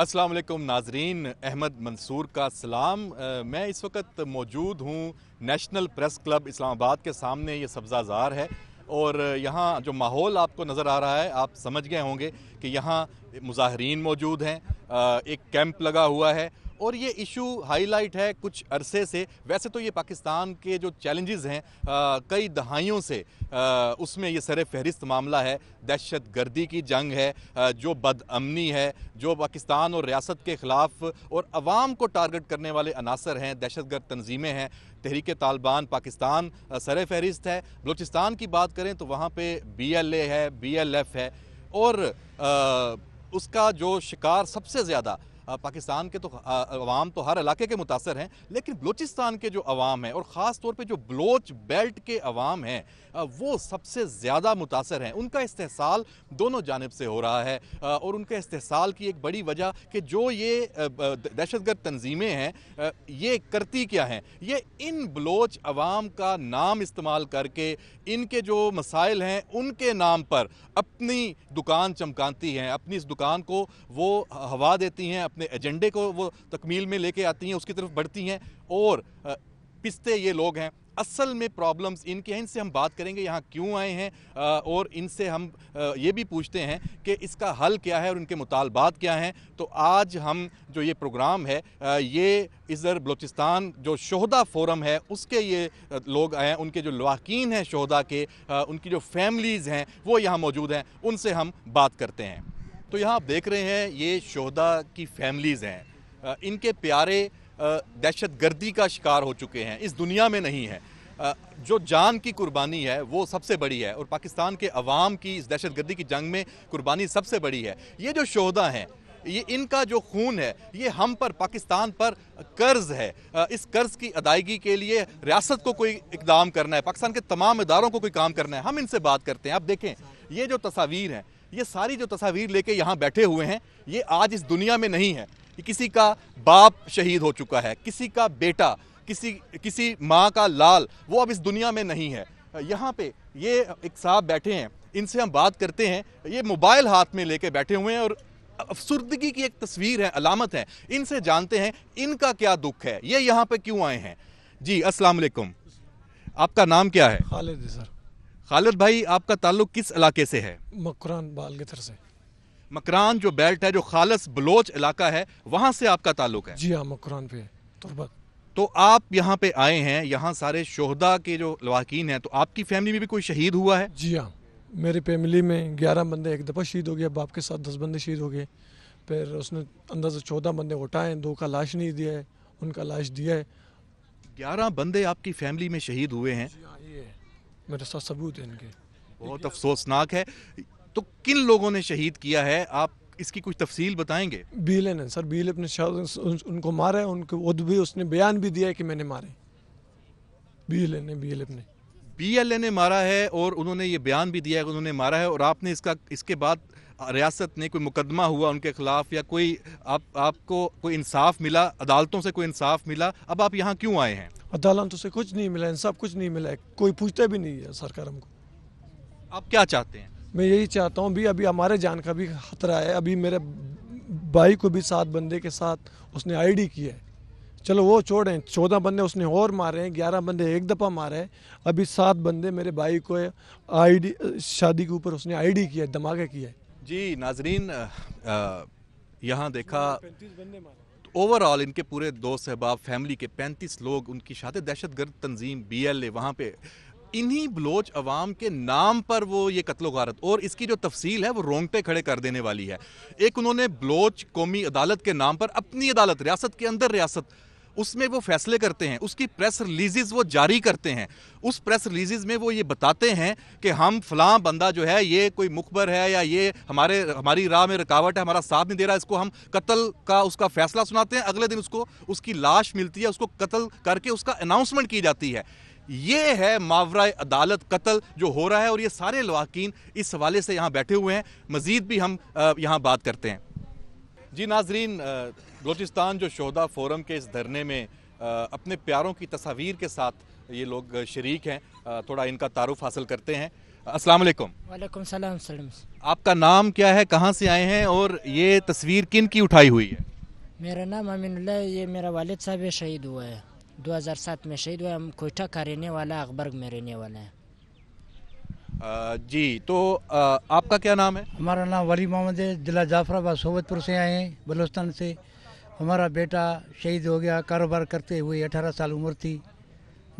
असलम नाजरीन अहमद मंसूर का सलाम आ, मैं इस वक्त मौजूद हूँ नेशनल प्रेस क्लब इस्लामाबाद के सामने ये सब्ज़ाजार है और यहाँ जो माहौल आपको नज़र आ रहा है आप समझ गए होंगे कि यहाँ मुजाहरीन मौजूद हैं एक कैंप लगा हुआ है और ये इशू हाईलाइट है कुछ अरसे से वैसे तो ये पाकिस्तान के जो चैलेंजेस हैं कई दहाइयों से आ, उसमें ये सर फहरिस्त मामला है दहशत गर्दी की जंग है आ, जो बदअमनी है जो पाकिस्तान और रियासत के ख़िलाफ़ और आवाम को टारगेट करने वाले अनासर हैं दहशत गर्द तनजीमें हैं तहरीक तालिबान पाकिस्तान सर फहरिस्त है बलूचिस्तान की बात करें तो वहाँ पर बी एल ए है बी एल एफ है और आ, उसका जो शिकार सबसे ज़्यादा पाकिस्तान के तो अवाम तो हर इलाके के मुतासर हैं लेकिन बलूचिस्तान के जो अवाम हैं और ख़ास तौर पर जो बलोच बेल्ट के अवाम हैं वो सबसे ज़्यादा मुतासर हैं उनका इस्तेसाल दोनों जानब से हो रहा है और उनके इस्तेसाल की एक बड़ी वजह कि जो ये दहशतगर्द तनज़ीमें हैं ये करती क्या हैं ये इन बलोच अवाम का नाम इस्तेमाल करके इनके जो मसाइल हैं उनके नाम पर अपनी दुकान चमकती हैं अपनी इस दुकान को वो हवा देती हैं अपने एजेंडे को वो तकमील में लेके आती हैं उसकी तरफ बढ़ती हैं और पिसते ये लोग हैं असल में प्रॉब्लम्स इनके हैं इनसे हम बात करेंगे यहाँ क्यों आए हैं और इनसे हम ये भी पूछते हैं कि इसका हल क्या है और इनके मुतालबात क्या हैं तो आज हम जो ये प्रोग्राम है ये इधर बलूचिस्तान जो शहदा फोरम है उसके ये लोग आए हैं उनके जो लवाकिन हैं शहदा के उनकी जो फैमिलीज़ हैं वो यहाँ मौजूद हैं उनसे हम बात करते हैं तो यहाँ आप देख रहे हैं ये शहदा की फैमिलीज़ हैं इनके प्यारे दहशत गर्दी का शिकार हो चुके हैं इस दुनिया में नहीं है जो जान की कुर्बानी है वो सबसे बड़ी है और पाकिस्तान के अवाम की इस दहशत गर्दी की जंग में कुर्बानी सबसे बड़ी है ये जो शहदा हैं ये इनका जो खून है ये हम पर पाकिस्तान पर कर्ज है इस कर्ज की अदायगी के लिए रियासत को कोई इकदाम करना है पाकिस्तान के तमाम इदारों को कोई काम करना है हम इनसे बात करते हैं आप देखें ये जो तस्वीर हैं ये सारी जो तस्वीर लेके यहाँ बैठे हुए हैं ये आज इस दुनिया में नहीं है कि किसी का बाप शहीद हो चुका है किसी का बेटा किसी किसी माँ का लाल वो अब इस दुनिया में नहीं है यहाँ पे ये एक साहब बैठे हैं इनसे हम बात करते हैं ये मोबाइल हाथ में लेके बैठे हुए हैं और अफसरदगी की एक तस्वीर है अलामत है इनसे जानते हैं इनका क्या दुख है ये यहाँ पे क्यों आए हैं जी अस्सलाम वालेकुम आपका नाम क्या है खालिद सर खालिद भाई आपका ताल्लुक किस इलाके से है मकरान बालगतर से मकरान जो बेल्ट है जो खालस बलोच इलाका है वहाँ से आपका ताल्लुक है जी हाँ मकरान पे तुर्बत तो आप यहाँ पे आए हैं यहाँ सारे शोहदा के जो लवाकिन हैं तो आपकी फैमिली में भी कोई शहीद हुआ है जी हाँ मेरी फैमिली में ग्यारह बंदे एक दफ़ा शहीद हो गए बाप के साथ दस बंदे शहीद हो गए फिर उसने अंदर से चौदह बंदे उठाए दो का लाश नहीं दिया है उनका लाश दिया है ग्यारह बंदे आपकी फैमिली में शहीद हुए हैं मेरे साथ सबूत है इनके बहुत अफसोसनाक है तो किन लोगों ने शहीद किया है आप इसकी कुछ तफसील बताएंगे बीले ने सर बीले अपने उनको मारा है उनको भी उसने बयान भी दिया है कि मैंने मारे बीले ने बीले ने पी एल ए ने मारा है और उन्होंने ये बयान भी दिया है कि उन्होंने मारा है और आपने इसका इसके बाद रियासत ने कोई मुकदमा हुआ उनके खिलाफ या कोई आप आपको कोई इंसाफ मिला अदालतों से कोई इंसाफ मिला अब आप यहाँ क्यों आए हैं अदालतों से कुछ नहीं मिला इंसाफ कुछ नहीं मिला कोई पूछता भी नहीं है सरकार हमको आप क्या चाहते हैं मैं यही चाहता हूँ भी अभी हमारे जान का भी खतरा है अभी मेरे भाई को भी सात बंदे के साथ उसने आईडी किया है चलो वो छोड़ें चौदह बंदे उसने और मारे हैं ग्यारह बंदे एक दफ़ा मारे हैं अभी सात बंदे मेरे भाई को आईडी शादी के ऊपर उसने आईडी किया है धमाके किया है जी नाजरीन यहाँ देखा ओवरऑल तो इनके पूरे दोस्त अहबाब फैमिली के पैंतीस लोग उनकी शादी दहशत गर्द तंजीम बी एल ए वहाँ पर इन्हीं बलोच अवाम के नाम पर वो ये कत्लो गारत और इसकी जो तफसील है वो रोंगटे खड़े कर देने वाली है एक उन्होंने बलोच कौमी अदालत के नाम पर अपनी अदालत रियासत के अंदर रियासत उसमें वो फैसले करते हैं उसकी प्रेस रिलीजेज वो जारी करते हैं उस प्रेस रिलीजेज में वो ये बताते हैं कि हम फलां बंदा जो है ये कोई मुखबर है या ये हमारे हमारी राह में रुकावट है हमारा साथ नहीं दे रहा इसको हम कत्ल का उसका फैसला सुनाते हैं अगले दिन उसको उसकी लाश मिलती है उसको कत्ल करके उसका अनाउंसमेंट की जाती है ये है मावरा अदालत कत्ल जो हो रहा है और ये सारे लवाकिन इस हवाले से यहाँ बैठे हुए हैं मज़ीद भी हम यहाँ बात करते हैं जी नाजरीन बलोचिस्तान जो शहदा फोरम के इस धरने में अपने प्यारों की तस्वीर के साथ ये लोग शरीक हैं थोड़ा इनका तारुफ हासिल करते हैं अस्सलाम वालेकुम सलाम सलाम आपका नाम क्या है कहाँ से आए हैं और ये तस्वीर किन की उठाई हुई है मेरा नाम अमीन ये मेरा वालिद साहब शहीद हुआ है 2007 में शहीद हुआ हम कोयटा का रहने वाला अकबर में रहने वाला है जी तो आ, आपका क्या नाम है हमारा नाम वली मोहम्मद है जिला जाफराबाद सोबतपुर से आए हैं बलोस्तान से हमारा बेटा शहीद हो गया कारोबार करते हुए 18 साल उम्र थी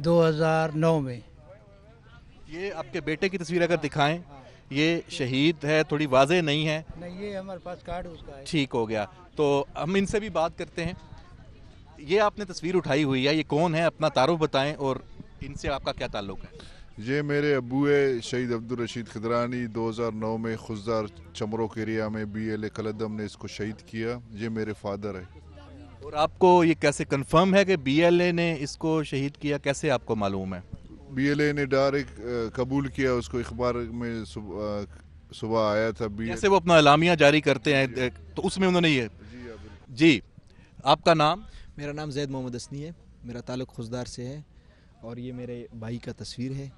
2009 में ये आपके बेटे की तस्वीर अगर दिखाएं ये शहीद है थोड़ी वाजे नहीं है नहीं ये हमारे पास कार्ड उसका है ठीक हो गया तो हम इनसे भी बात करते हैं ये आपने तस्वीर उठाई हुई है ये कौन है अपना तारुफ बताएं और इनसे आपका क्या ताल्लुक है ये मेरे अबू है शहीद अब्दुल रशीद खिदरानी 2009 में खुजदार चमरो के एरिया में बी एल ए कलदम ने इसको शहीद किया ये मेरे फादर है और आपको ये कैसे कंफर्म है कि बी एल ए ने इसको शहीद किया कैसे आपको मालूम है बी एल ए ने डायरेक्ट कबूल किया उसको अखबार में सुबह आया था बी कैसे वो अपना अलामिया जारी करते हैं तो उसमें उन्होंने ये हाँ, जी आपका नाम मेरा नाम जैद मोहम्मद असनी है मेरा ताल्लुक़ खुजदार से है और ये मेरे भाई का तस्वीर है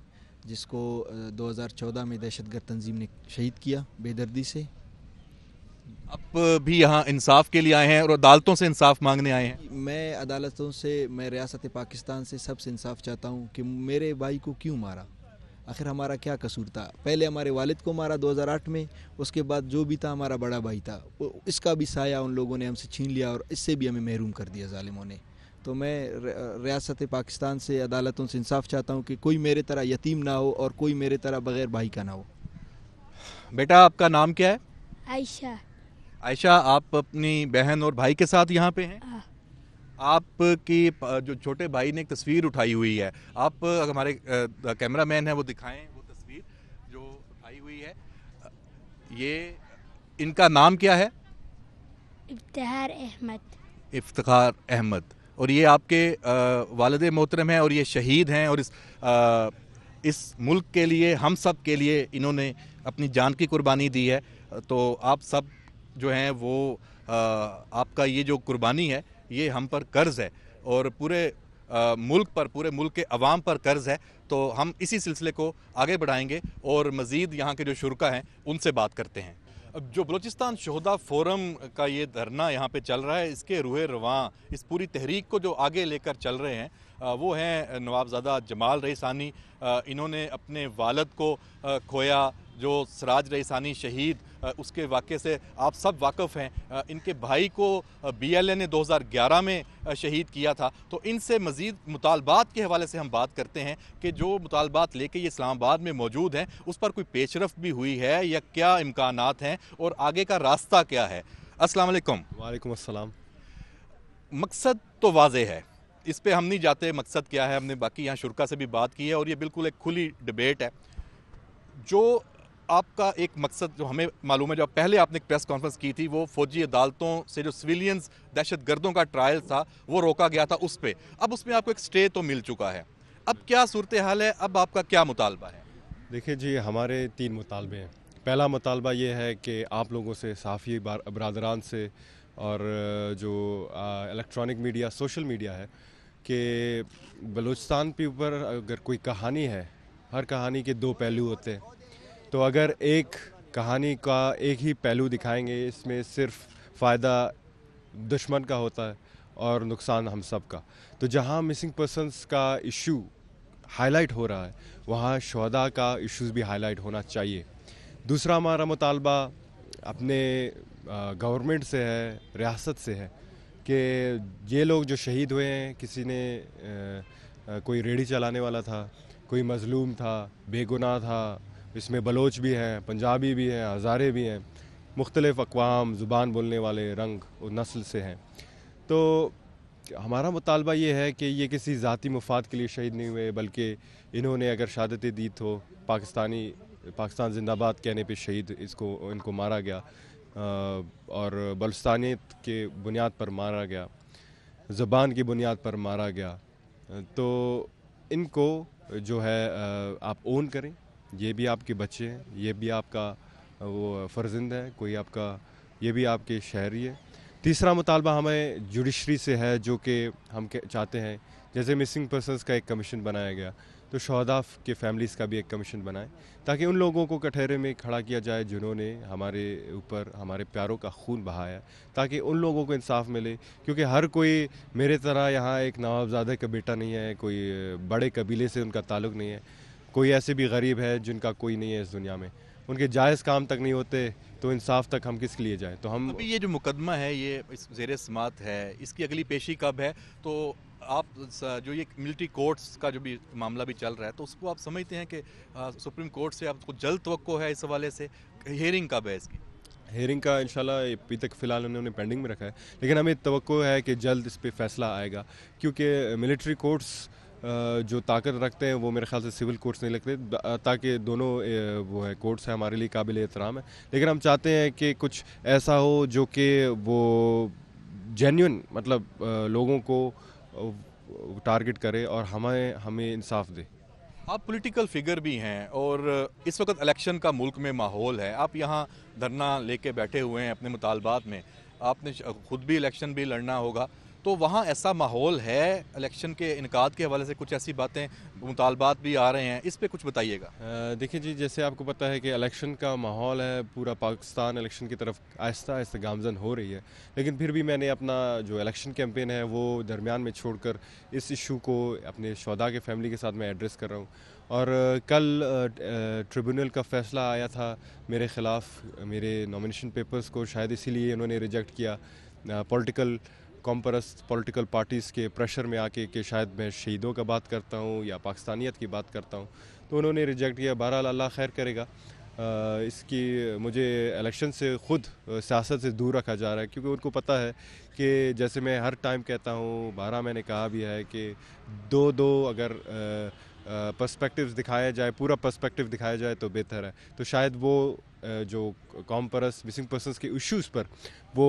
जिसको 2014 में दहशतगर्द तंजीम ने शहीद किया बेदर्दी से अब भी यहाँ इंसाफ के लिए आए हैं और अदालतों से इंसाफ मांगने आए हैं मैं अदालतों से मैं रियासत पाकिस्तान से सबसे इंसाफ चाहता हूँ कि मेरे भाई को क्यों मारा आखिर हमारा क्या कसूर था पहले हमारे वालिद को मारा 2008 में उसके बाद जो भी था हमारा बड़ा भाई था इसका भी साया उन लोगों ने हमसे छीन लिया और इससे भी हमें महरूम कर दिया ालिमों ने तो मैं रियासत पाकिस्तान से अदालतों से इंसाफ चाहता हूँ कि कोई मेरे तरह यतीम ना हो और कोई मेरे तरह बग़ैर भाई का ना हो बेटा आपका नाम क्या है आयशा आयशा आप अपनी बहन और भाई के साथ यहाँ पे हैं हाँ। आपकी जो छोटे भाई ने एक तस्वीर उठाई हुई है आप हमारे कैमरा मैन है वो दिखाएं वो तस्वीर जो उठाई हुई है ये इनका नाम क्या है इफ्तार अहमद इफ्तार अहमद और ये आपके वालद मोहतरम हैं और ये शहीद हैं और इस आ, इस मुल्क के लिए हम सब के लिए इन्होंने अपनी जान की कुर्बानी दी है तो आप सब जो हैं वो आ, आपका ये जो कुर्बानी है ये हम पर कर्ज़ है और पूरे आ, मुल्क पर पूरे मुल्क के अवाम पर कर्ज़ है तो हम इसी सिलसिले को आगे बढ़ाएंगे और मज़ीद यहाँ के जो शुरा हैं उनसे बात करते हैं जो बलोचिस्तान शहदा फोरम का ये धरना यहाँ पे चल रहा है इसके रूह रवा इस पूरी तहरीक को जो आगे लेकर चल रहे हैं वो हैं नवाबजादा जमाल रईसानी इन्होंने अपने वालद को खोया जो सराज रईसानी शहीद उसके वाक़े से आप सब वाकफ़ हैं इनके भाई को ए ने 2011 में शहीद किया था तो इनसे मज़ीद मुतालबात के हवाले से हम बात करते हैं कि जो मुतालबात लेके ये इस्लामाबाद में मौजूद हैं उस पर कोई पेशरफ भी हुई है या क्या इम्कान हैं और आगे का रास्ता क्या है असलकम वालेकाम मकसद तो वाज है इस पर हम नहीं जाते मकसद क्या है हमने बाकी यहाँ शुरा से भी बात की है और ये बिल्कुल एक खुली डिबेट है जो आपका एक मकसद जो हमें मालूम है जो पहले आपने एक प्रेस कॉन्फ्रेंस की थी वो फौजी अदालतों से जो सिविलियंस गर्दों का ट्रायल था वो रोका गया था उस पर अब उसमें आपको एक स्टे तो मिल चुका है अब क्या सूरत हाल है अब आपका क्या मुतालबा है देखिए जी हमारे तीन मुतालबे हैं पहला मुतालबा ये है कि आप लोगों से साफ़ी बरदरान से और जो इलेक्ट्रॉनिक मीडिया सोशल मीडिया है कि बलूचिस्तान पे ऊपर अगर कोई कहानी है हर कहानी के दो पहलू होते हैं तो अगर एक कहानी का एक ही पहलू दिखाएंगे इसमें सिर्फ फ़ायदा दुश्मन का होता है और नुकसान हम सब का तो जहाँ मिसिंग पर्सनस का इशू हाईलाइट हो रहा है वहाँ शहदा का इश्यूज़ भी हाईलाइट होना चाहिए दूसरा हमारा मुतालबा अपने गवर्नमेंट से है रियासत से है कि ये लोग जो शहीद हुए हैं किसी ने आ, आ, कोई रेडी चलाने वाला था कोई मज़लूम था बेगुनाह था इसमें बलोच भी हैं पंजाबी भी हैं हज़ारे भी हैं मुख्तलिफ़ अकवाम ज़ुबान बोलने वाले रंग और नस्ल से हैं तो हमारा मुतालबा ये है कि ये किसी ज़ाती मफाद के लिए शहीद नहीं हुए बल्कि इन्होंने अगर शहादतें दी तो पाकिस्तानी पाकिस्तान जिंदाबाद कहने पर शहीद इसको इनको मारा गया और बलुस्तानियत के बुनियाद पर मारा गया ज़बान की बुनियाद पर मारा गया तो इनको जो है आप ओन करें ये भी आपके बच्चे हैं ये भी आपका वो फर्जिंद है कोई आपका ये भी आपके शहरी है तीसरा मुतालबा हमें जुडिशरी से है जो कि हम चाहते हैं जैसे मिसिंग पर्सनस का एक कमीशन बनाया गया तो शहदा के फैमिलीज़ का भी एक कमीशन बनाए ताकि उन लोगों को कटहरे में खड़ा किया जाए जिन्होंने हमारे ऊपर हमारे प्यारों का खून बहाया ताकि उन लोगों को इंसाफ मिले क्योंकि हर कोई मेरे तरह यहाँ एक नवाबजादे का बेटा नहीं है कोई बड़े कबीले से उनका ताल्लुक नहीं है कोई ऐसे भी गरीब है जिनका कोई नहीं है इस दुनिया में उनके जायज़ काम तक नहीं होते तो इंसाफ तक हम किस लिए जाएं तो हम अभी ये जो मुकदमा है ये जेर समात है इसकी अगली पेशी कब है तो आप जो ये मिलिट्री कोर्ट्स का जो भी मामला भी चल रहा है तो उसको आप समझते हैं कि सुप्रीम कोर्ट से आपको जल्द तो है इस हवाले से हेयरिंग कब है इसकी हेयरिंग का इंशाल्लाह अभी तक फ़िलहाल उन्होंने पेंडिंग में रखा है लेकिन हमें तो है कि जल्द इस पर फैसला आएगा क्योंकि मिलिट्री कोर्ट्स जो ताकत रखते हैं वो मेरे ख्याल से सिविल कोर्ट्स नहीं लगते ताकि दोनों वो है कोर्ट्स हैं हमारे लिए काबिल एहतराम है लेकिन हम चाहते हैं कि कुछ ऐसा हो जो कि वो जेन्यून मतलब लोगों को टारगेट करे और हमें हमें इंसाफ दे आप पॉलिटिकल फिगर भी हैं और इस वक्त इलेक्शन का मुल्क में माहौल है आप यहाँ धरना लेके बैठे हुए हैं अपने मुतालबात में आपने खुद भी इलेक्शन भी लड़ना होगा तो वहाँ ऐसा माहौल है इलेक्शन के इनका के हवाले से कुछ ऐसी बातें मुतालबात भी आ रहे हैं इस पर कुछ बताइएगा देखिए जी जैसे आपको पता है कि इलेक्शन का माहौल है पूरा पाकिस्तान इलेक्शन की तरफ आहिस्ता आहिस्ता गामजन हो रही है लेकिन फिर भी मैंने अपना जो इलेक्शन कैंपेन है वो दरमियान में छोड़कर इस इशू को अपने शौदा के फैमिली के साथ मैं एड्रेस कर रहा हूँ और कल ट्रिब्यूनल का फैसला आया था मेरे ख़िलाफ़ मेरे नॉमिनेशन पेपर्स को शायद इसीलिए उन्होंने रिजेक्ट किया पॉलिटिकल uh, कॉमपरस्त पॉलिटिकल पार्टीज़ के प्रेशर में आके कि शायद मैं शहीदों का बात करता हूँ या पाकिस्तानियत की बात करता हूँ तो उन्होंने रिजेक्ट किया बहरहाल अल्लाह खैर करेगा इसकी मुझे इलेक्शन से ख़ुद सियासत से दूर रखा जा रहा है क्योंकि उनको पता है कि जैसे मैं हर टाइम कहता हूँ बारह मैंने कहा भी है कि दो दो अगर पर्सपेक्टिव्स दिखाया जाए पूरा पर्सपेक्टिव दिखाया जाए तो बेहतर है तो शायद वो जो कॉम परस मिसिंग पर्सनस के इश्यूज़ पर वो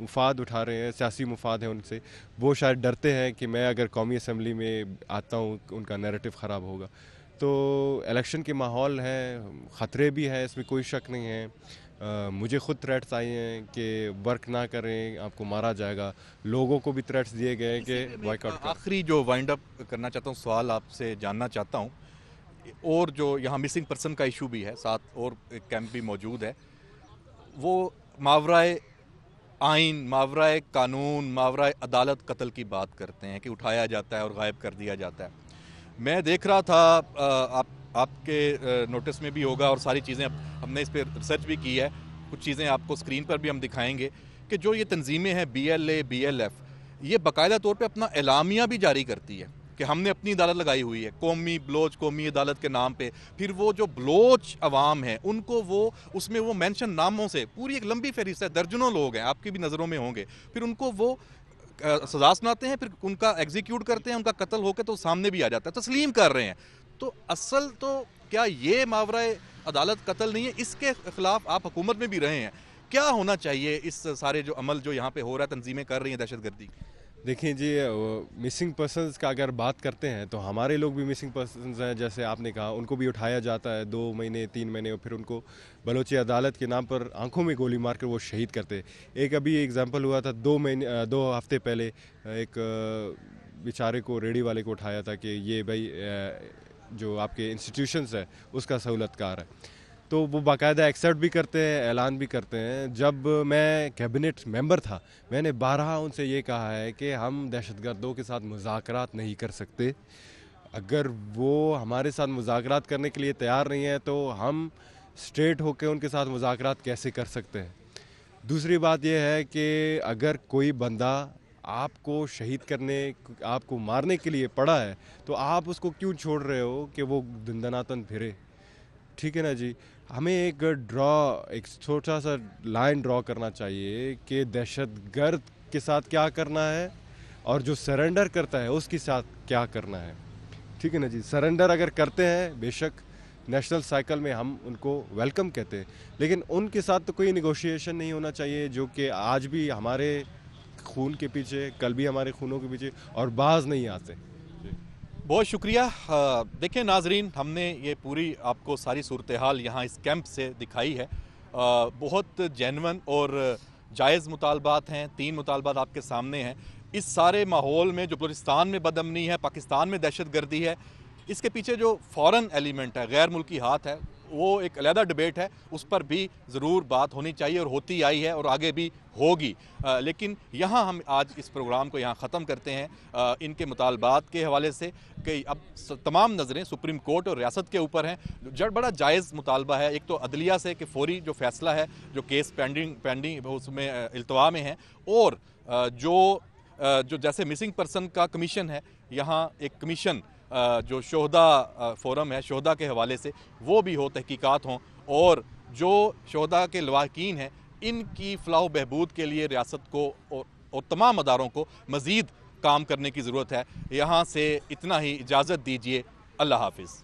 मुफाद उठा रहे हैं सियासी मुफाद हैं उनसे वो शायद डरते हैं कि मैं अगर कौमी असम्बली में आता हूँ उनका नैरेटिव ख़राब होगा तो इलेक्शन के माहौल हैं ख़तरे भी हैं इसमें कोई शक नहीं है आ, मुझे खुद थ्रेट्स आए हैं कि वर्क ना करें आपको मारा जाएगा लोगों को भी थ्रेट्स दिए गए कि वाइकआउट आखिरी जो वाइंड अप करना चाहता हूँ सवाल आपसे जानना चाहता हूँ और जो यहाँ मिसिंग पर्सन का इशू भी है साथ और एक कैंप भी मौजूद है वो मावराए आइन मावरा कानून मावरा अदालत कत्ल की बात करते हैं कि उठाया जाता है और गायब कर दिया जाता है मैं देख रहा था आप आपके नोटिस में भी होगा और सारी चीज़ें हमने इस पर रिसर्च भी की है कुछ चीज़ें आपको स्क्रीन पर भी हम दिखाएंगे कि जो ये तंजीमें हैं B L A B L F ये बाकायदा तौर पर अपना एलामिया भी जारी करती है कि हमने अपनी अदालत लगाई हुई है कौमी बलोच कौमी अदालत के नाम पे फिर वो जो बलोच अवाम है उनको वो उसमें वो मैंशन नामों से पूरी एक लंबी फहरिस्त है दर्जनों लोग हैं आपकी भी नज़रों में होंगे फिर उनको वो सजा सुनाते हैं फिर उनका एग्जीक्यूट करते हैं उनका कत्ल होकर तो सामने भी आ जाता है तस्लीम कर रहे हैं तो असल तो क्या ये मावरा अदालत कत्ल नहीं है इसके खिलाफ आप हुकूमत में भी रहे हैं क्या होना चाहिए इस सारे जो अमल जो यहाँ पे हो रहा है तंजीमें कर रही हैं दहशत गर्दी देखिए जी मिसिंग पर्सन का अगर बात करते हैं तो हमारे लोग भी मिसिंग पर्सनस हैं जैसे आपने कहा उनको भी उठाया जाता है दो महीने तीन महीने और फिर उनको बलोची अदालत के नाम पर आंखों में गोली मार कर वो शहीद करते एक अभी एग्ज़ाम्पल हुआ था दो महीने दो हफ्ते पहले एक बेचारे को रेडी वाले को उठाया था कि ये भाई जो आपके इंस्टीट्यूशंस है उसका सहूलतकार है तो वो बाकायदा एक्सेप्ट भी करते हैं ऐलान भी करते हैं जब मैं कैबिनेट मेंबर था मैंने बारह उनसे ये कहा है कि हम दहशतगर्दों के साथ मुजाकर नहीं कर सकते अगर वो हमारे साथ मुजाकर करने के लिए तैयार नहीं है तो हम स्ट्रेट होकर उनके साथ मुजाकर कैसे कर सकते हैं दूसरी बात यह है कि अगर कोई बंदा आपको शहीद करने आपको मारने के लिए पड़ा है तो आप उसको क्यों छोड़ रहे हो कि वो दंदनातन फिरे ठीक है ना जी हमें एक ड्रॉ एक छोटा सा लाइन ड्रॉ करना चाहिए कि दहशत गर्द के साथ क्या करना है और जो सरेंडर करता है उसके साथ क्या करना है ठीक है ना जी सरेंडर अगर करते हैं बेशक नेशनल साइकिल में हम उनको वेलकम कहते हैं लेकिन उनके साथ तो कोई निगोशिएशन नहीं होना चाहिए जो कि आज भी हमारे खून के पीछे कल भी हमारे खूनों के पीछे और बाज नहीं आते बहुत शुक्रिया देखिए नाजरीन हमने ये पूरी आपको सारी सूरत हाल यहाँ इस कैंप से दिखाई है बहुत जैनवन और जायज़ मुतालबात हैं तीन मुतालबात आपके सामने हैं इस सारे माहौल में जो बलोचिस्तान में बदमनी है पाकिस्तान में दहशत गर्दी है इसके पीछे जो फॉरेन एलिमेंट है गैर मुल्की हाथ है वो एक अलहदा डिबेट है उस पर भी ज़रूर बात होनी चाहिए और होती आई है और आगे भी होगी लेकिन यहाँ हम आज इस प्रोग्राम को यहाँ ख़त्म करते हैं आ, इनके मुतालबात के हवाले से कई अब तमाम नज़रें सुप्रीम कोर्ट और रियासत के ऊपर हैं जड़ बड़ा जायज़ मुतालबा है एक तो अदलिया से कि फ़ौरी जो फैसला है जो केस पेंडिंग पेंडिंग उसमें अल्तवा में है और जो जो जैसे मिसिंग पर्सन का कमीशन है यहाँ एक कमीशन जो शहदा फोरम है शहदा के हवाले से वो भी हो तहकीकात हों और जो शहदा के लवाकिन हैं इनकी फलाह बहबूद के लिए रियासत को और, और तमाम अदारों को मज़ीद काम करने की ज़रूरत है यहाँ से इतना ही इजाज़त दीजिए अल्लाह हाफिज़